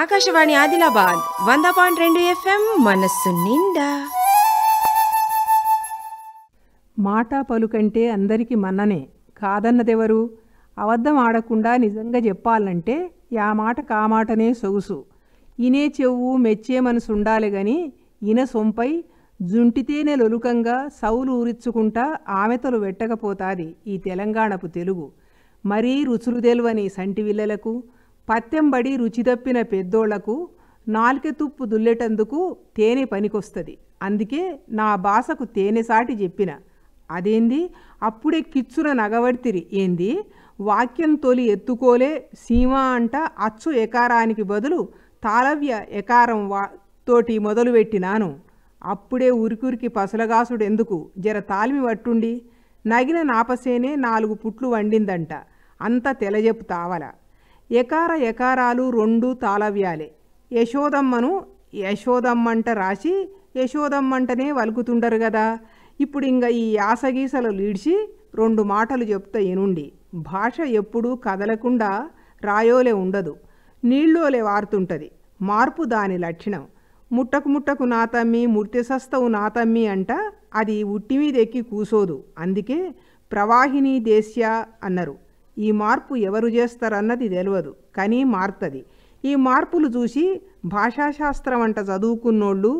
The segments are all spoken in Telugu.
ఆకాశవాణి ఆదిలాబాద్ వంద పాయింట్ రెండు ఎఫ్ఎం మనస్సు నిండా మాట పలుకంటే అందరికీ మన్ననే కాదన్నదెవరు అబద్ధం ఆడకుండా నిజంగా చెప్పాలంటే యా మాట కామాటనే సొగుసు ఇనే చెవు మెచ్చే మనసు ఉండాలి గాని ఇన సొంపై జుంటితేనే లొలుకంగా సౌలు ఊరిచ్చుకుంటా ఆమెతలు వెట్టకపోతాది ఈ తెలంగాణపు తెలుగు మరీ రుచులు తెలవని సంటి విల్లలకు రుచి తప్పిన పెద్దోళ్లకు నాలుక తుప్పు దుల్లేటందుకు తేనె పనికొస్తుంది అందుకే నా భాషకు తేనె సాటి చెప్పిన అదేంది అప్పుడే కిచ్చున నగవడితిరి ఏంది వాక్యం తొలి ఎత్తుకోలే సీమ అంట అచ్చు ఎకారానికి బదులు తాళవ్య ఎకారం వా తోటి మొదలుపెట్టినాను అప్పుడే ఉరికురికి పసలగాసుడు ఎందుకు జర తాలిమి పట్టుండి నగిన నాపసేనే నాలుగు పుట్లు వండిందంట అంత తెలజెప్పు తావలా ఎకార ఎకారాలు రెండు తాళవ్యాలే యశోదమ్మను యశోదమ్మంట రాసి యశోదమ్మంటనే వలుకుతుండరు కదా ఇప్పుడు ఇంకా ఈ యాసగీసలు లీడ్చి రెండు మాటలు చెప్తా ఎనుండి భాష ఎప్పుడూ కదలకుండా రాయోలే ఉండదు నీళ్ళోలే వారుతుంటుంది మార్పు దాని లక్షణం ముట్టకు ముట్టకు నాతమ్మి ముర్తిసస్తవు నాతమ్మి అంట అది ఉట్టి మీద ఎక్కి కూసోదు అందుకే ప్రవాహిని దేశ్య అన్నారు ఈ మార్పు ఎవరు చేస్తారన్నది తెలియదు కానీ మారుతుంది ఈ మార్పులు చూసి భాషాశాస్త్రం అంట చదువుకున్నోళ్ళు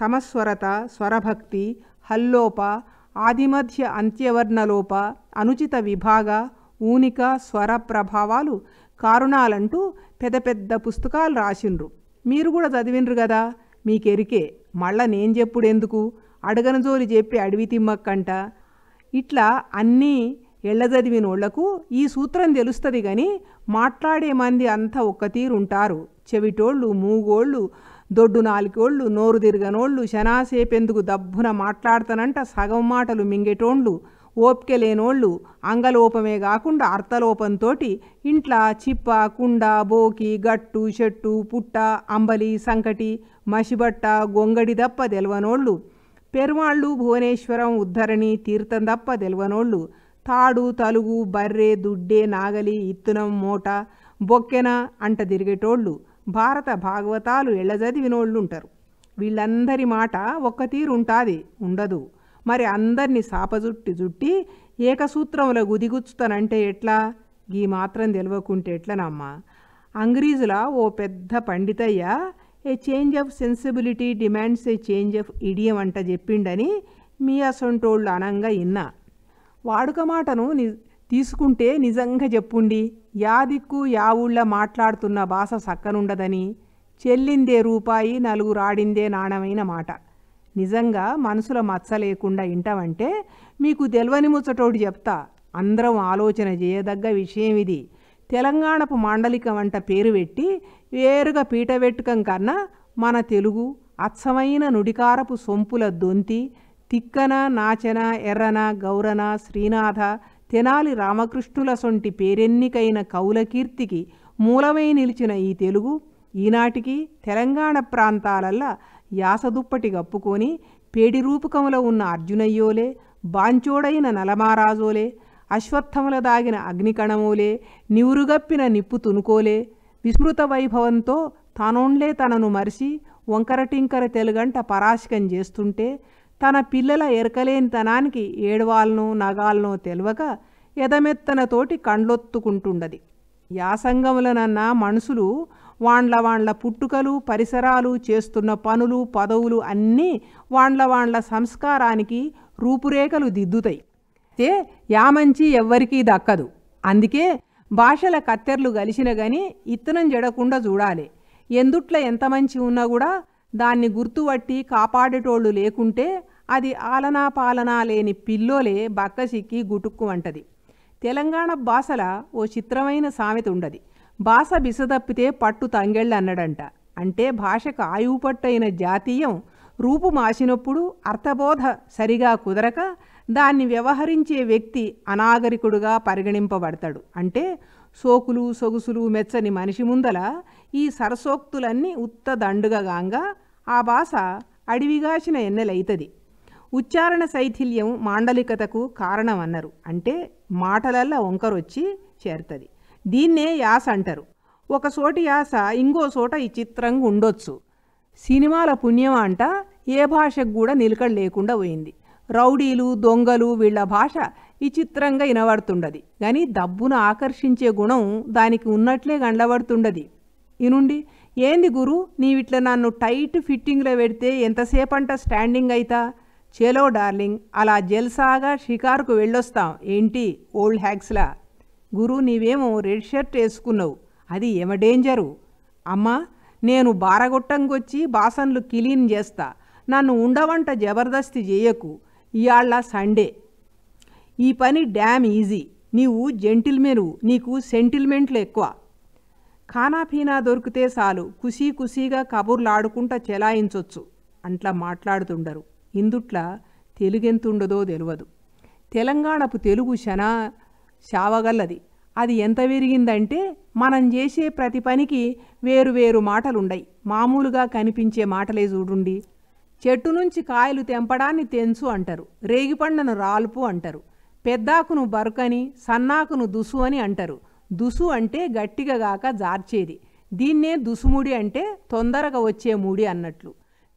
సమస్వరత స్వరభక్తి హల్లోప ఆదిమధ్య అంత్యవర్ణలోప అనుచిత విభాగ ఊనిక స్వర ప్రభావాలు కారుణాలంటూ పెద్ద పెద్ద పుస్తకాలు రాసిండ్రు మీరు కూడా చదివిండ్రు కదా మీకెరికే మళ్ళా నేను చెప్పుడెందుకు అడగనజోలి చెప్పి అడవి తిమ్మక్కంట ఇట్లా అన్నీ ఎళ్ళజదివినోళ్లకు ఈ సూత్రం తెలుస్తుంది కానీ మాట్లాడే మంది అంతా ఒక్క తీరుంటారు చెవిటోళ్ళు మూగోళ్ళు దొడ్డు నాలుగోళ్ళు నోరు తిరగనోళ్ళు శనాసేపెందుకు దబ్బున మాట్లాడతానంట సగం మాటలు మింగేటోళ్ళు ఓపిక లేనోళ్ళు అంగలోపమే కాకుండా అర్థలోపంతోటి ఇంట్లా చిప్ప కుండ బోకి గట్టు చెట్టు పుట్ట అంబలి సంకటి మసిబట్ట గొంగడి దప్ప తెలవనోళ్ళు పెరుమాళ్ళు భువనేశ్వరం ఉద్ధరణి తీర్థం దప్ప తెలవనోళ్ళు తాడు తలుగు బర్రె దుడ్డే నాగలి ఇత్తునం మూట బొక్కెన అంట తిరిగేటోళ్ళు భారత భాగవతాలు ఎళ్ళజది ఉంటారు వీళ్ళందరి మాట ఒక్క తీరుంటాది ఉండదు మరి అందరినీ సాపజుట్టి జుట్టి ఏకసూత్రముల గుదిగుచ్చుతానంటే ఎట్లా ఈ మాత్రం తెలియకుంటే ఎట్లనమ్మా అంగ్రీజుల ఓ పెద్ద పండితయ్య a change of sensibility demands a change of idiom అంట చెప్పిండని మీ అసొంటోళ్ళు అనంగా ఇన్నా వాడుక మాటను ని తీసుకుంటే నిజంగా చెప్పుండి యాదిక్కు యావుళ్ళ మాట్లాడుతున్న భాష సక్కనుండదని చెల్లిందే రూపాయి ఆడిందే నాణమైన మాట నిజంగా మనసుల మచ్చ లేకుండా ఇంటవంటే మీకు తెలివని ముచ్చటోడు చెప్తా అందరం ఆలోచన చేయదగ్గ విషయం ఇది తెలంగాణపు మాండలికం వంట పేరు పెట్టి వేరుగా పీట పెట్టుకం కన్నా మన తెలుగు అచ్చమైన నుడికారపు సొంపుల దొంతి తిక్కన నాచన ఎర్రన గౌరన శ్రీనాథ తెనాలి రామకృష్ణుల సొంటి పేరెన్నికైన కీర్తికి మూలమై నిలిచిన ఈ తెలుగు ఈనాటికి తెలంగాణ ప్రాంతాలల్లా యాసదుప్పటి కప్పుకొని పేడి రూపకంలో ఉన్న అర్జునయ్యోలే బాంచోడైన నలమారాజోలే అశ్వత్థముల దాగిన అగ్నికణమోలే నివురుగప్పిన నిప్పు తునుకోలే విస్మృత వైభవంతో తనోండ్లే తనను మరిసి వంకరటింకర తెలుగంట పరాశికం చేస్తుంటే తన పిల్లల ఎరకలేనితనానికి ఏడవాలను నగాలను తెలియక ఎదమెత్తనతోటి కండ్లొత్తుకుంటుండది యాసంగములనన్న మనుషులు వాండ్ల వాండ్ల పుట్టుకలు పరిసరాలు చేస్తున్న పనులు పదవులు అన్నీ వాండ్ల వాండ్ల సంస్కారానికి రూపురేఖలు దిద్దుతాయి అయితే యామంచి ఎవ్వరికీ దక్కదు అందుకే భాషల కత్తెర్లు గలిసిన గాని ఇత్తనం జడకుండా చూడాలి ఎందుట్ల ఎంత మంచి ఉన్నా కూడా దాన్ని గుర్తుపట్టి కాపాడేటోళ్ళు లేకుంటే అది ఆలనా పాలనా లేని పిల్లోలే బక్కసిక్కి గుటుక్కు అంటది తెలంగాణ భాషల ఓ చిత్రమైన సామెత ఉండది భాష బిసదప్పితే పట్టు తంగెళ్ళు అన్నడంట అంటే భాషకు ఆయువు పట్టైన జాతీయం రూపు మాసినప్పుడు అర్థబోధ సరిగా కుదరక దాన్ని వ్యవహరించే వ్యక్తి అనాగరికుడుగా పరిగణింపబడతాడు అంటే సోకులు సొగుసులు మెచ్చని మనిషి ముందల ఈ సరసోక్తులన్నీ ఉత్త ఆ భాష అడివిగాసిన ఎన్నెలైతది ఉచ్చారణ శైథిల్యం మాండలికతకు కారణం అన్నారు అంటే మాటలల్లో వంకరొచ్చి చేరుతుంది దీన్నే యాస అంటారు ఒక చోటి యాస ఇంకో చోట ఈ చిత్రంగా ఉండొచ్చు సినిమాల పుణ్యం అంట ఏ భాషకు కూడా నిలకడ లేకుండా పోయింది రౌడీలు దొంగలు వీళ్ళ భాష ఈ చిత్రంగా వినబడుతుండది కానీ దబ్బును ఆకర్షించే గుణం దానికి ఉన్నట్లే గండబడుతుండది ఇనుండి ఏంది గురు నీవిట్లా నన్ను టైట్ ఫిట్టింగ్లో పెడితే ఎంతసేపంట స్టాండింగ్ అవుతా చేలో డార్లింగ్ అలా జెల్సాగా షికారుకు వెళ్ళొస్తాం ఏంటి ఓల్డ్ హ్యాగ్స్లా గురు నీవేమో రెడ్ షర్ట్ వేసుకున్నావు అది ఏమ డేంజరు అమ్మా నేను బారగొట్టంకొచ్చి బాసన్లు క్లీన్ చేస్తా నన్ను ఉండవంట జబర్దస్తి చేయకు ఇవాళ సండే ఈ పని డ్యామ్ ఈజీ నీవు జెంటిల్మెను నీకు సెంటిల్మెంట్లు ఎక్కువ ఖానాపీనా దొరికితే చాలు కుసీ కుసీగా కబుర్లాడుకుంటా చెలాయించొచ్చు అంట్లా మాట్లాడుతుండరు ఇందుట్ల తెలుగెంతుండదో తెలియదు తెలంగాణపు తెలుగు శనా శావగల్లది అది ఎంత విరిగిందంటే మనం చేసే ప్రతి పనికి వేరు వేరు మాటలుండయి మామూలుగా కనిపించే మాటలే చూడుండి చెట్టు నుంచి కాయలు తెంపడాన్ని తెంచు అంటారు రేగిపండను రాల్పు అంటారు పెద్దాకును బరుకని సన్నాకును దుసు అని అంటారు దుసు అంటే గట్టిగా గాక జార్చేది దీన్నే దుసుముడి అంటే తొందరగా వచ్చే ముడి అన్నట్లు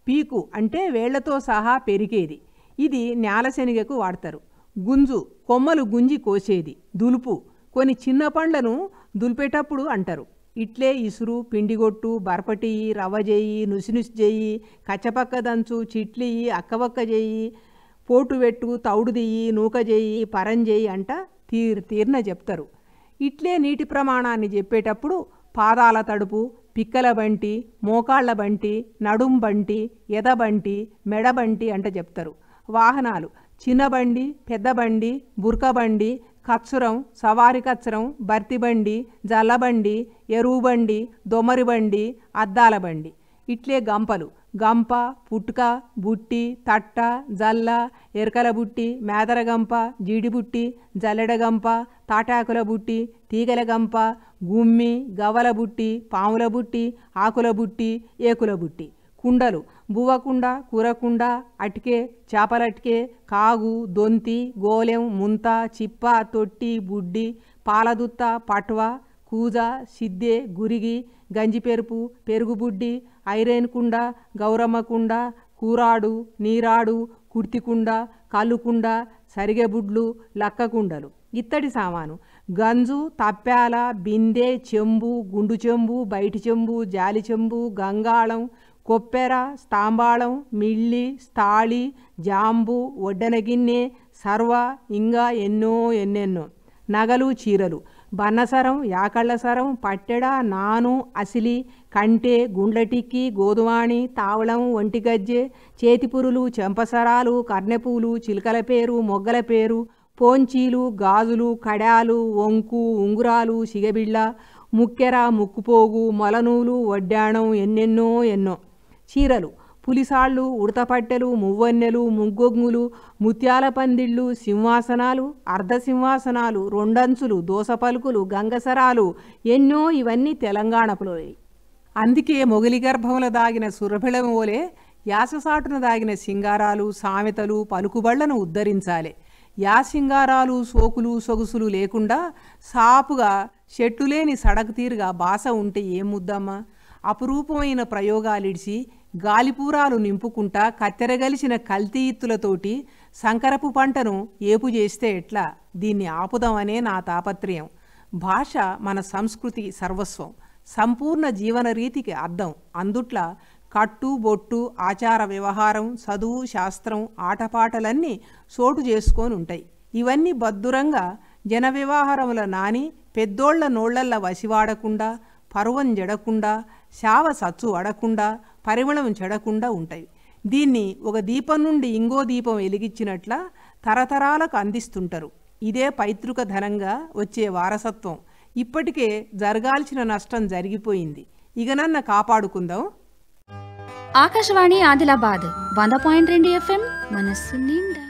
పీకు అంటే వేళ్లతో సహా పెరిగేది ఇది నేల శనగకు వాడతారు గుంజు కొమ్మలు గుంజి కోసేది దులుపు కొన్ని చిన్న పండ్లను దులిపేటప్పుడు అంటారు ఇట్లే ఇసురు పిండిగొట్టు బరపటియి రవ్వ చేయి నుసినుసి జేయి కచ్చపక్క దంచు చిట్లియి అక్కవక్క చేయి పోటు పెట్టు తౌడుదియి నూక చేయి పరంజేయి అంట తీర్ తీర్న చెప్తారు ఇట్లే నీటి ప్రమాణాన్ని చెప్పేటప్పుడు పాదాల తడుపు పిక్కల బంటి మోకాళ్ళ బంటి నడుం బంటి ఎదబంటి మెడబంటి అంటే చెప్తారు వాహనాలు చిన్న బండి పెద్ద బండి బురక బండి కచ్చురం సవారి కచ్చరం బర్తి బండి జల్లబండి ఎరువు బండి దొమరి బండి అద్దాల బండి ఇట్లే గంపలు గంప పుట్టుక బుట్టి తట్ట జల్ల ఎరకల బుట్టి మేదర గంప జీడిబుట్టి జల్లెడ గంప తాటాకుల బుట్టి తీగల గంప గుమ్మి గవల బుట్టి పాముల బుట్టి ఆకుల బుట్టి ఏకుల బుట్టి కుండలు బువ్వకుండ కూరకుండ అటికే చేపలటికే కాగు దొంతి గోలెం ముంత చిప్ప తొట్టి బుడ్డి పాలదుత్త పట్వ కూజ సిద్దే గురిగి గంజిపెరుపు పెరుగుబుడ్డి ఐరేన్ కుండ గౌరమ్మ కుండ కూరాడు నీరాడు కుర్తికుండ సరిగబుడ్లు సరిగెబుడ్లు లక్కకుండలు ఇత్తడి సామాను గంజు తప్పాల బిందె చెంబు గుండు చెంబు బయటి చెంబు జాలి చెంబు గంగాళం కొప్పెర స్తాంబాళం మిళ్ళి స్థాళి జాంబు ఒడ్డన గిన్నె సర్వ ఇంకా ఎన్నో ఎన్నెన్నో నగలు చీరలు బన్నసరం యాకళ్ళసరం పట్టెడ నాను అసిలి కంటె గుండ్లటిక్కి గోధువాణి తావళం ఒంటిగజ్జె చేతిపురులు చెంపసరాలు కర్ణెపూలు చిలుకల పేరు మొగ్గల పేరు పోంచీలు గాజులు కడాలు వంకు ఉంగురాలు సిగబిళ్ళ ముక్కెర ముక్కుపోగు మొలనూలు వడ్డాణం ఎన్నెన్నో ఎన్నో చీరలు పులిసాళ్ళు ఉడతపట్టెలు మువ్వన్నెలు ముగ్గొంగులు ముత్యాల పందిళ్ళు సింహాసనాలు అర్ధసింహాసనాలు రెండంచులు దోసపలుకులు గంగసరాలు ఎన్నో ఇవన్నీ తెలంగాణపులోయి అందుకే మొగిలి గర్భంలో దాగిన సురభిళమోలే యాససాటున దాగిన సింగారాలు సామెతలు పలుకుబళ్లను ఉద్ధరించాలి యాసింగారాలు సోకులు సొగుసులు లేకుండా సాపుగా చెట్టులేని సడకు తీరుగా బాస ఉంటే ఏం ముద్దమ్మా అపురూపమైన ప్రయోగాలిడిచి గాలిపూరాలు నింపుకుంటా కత్తెరగలిసిన కల్తీయిత్తులతోటి సంకరపు పంటను ఏపు చేస్తే ఎట్లా దీన్ని ఆపుదామనే నా తాపత్రయం భాష మన సంస్కృతి సర్వస్వం సంపూర్ణ జీవన రీతికి అర్థం అందుట్ల కట్టు బొట్టు ఆచార వ్యవహారం చదువు శాస్త్రం ఆటపాటలన్నీ చోటు చేసుకొని ఉంటాయి ఇవన్నీ బద్దురంగా జన వ్యవహారముల నాని పెద్దోళ్ల నోళ్లల్లా వసివాడకుండా పర్వం జడకుండా శావ సచ్చు అడకుండా పరిమళం చెడకుండా ఉంటాయి దీన్ని ఒక దీపం నుండి ఇంకో దీపం వెలిగించినట్ల తరతరాలకు అందిస్తుంటారు ఇదే పైతృక ధనంగా వచ్చే వారసత్వం ఇప్పటికే జరగాల్సిన నష్టం జరిగిపోయింది ఇకనన్న కాపాడుకుందాం ఆకాశవాణి ఆదిలాబాద్ వంద పాయింట్ రెండు ఎఫ్ఎం మనస్సు నిండా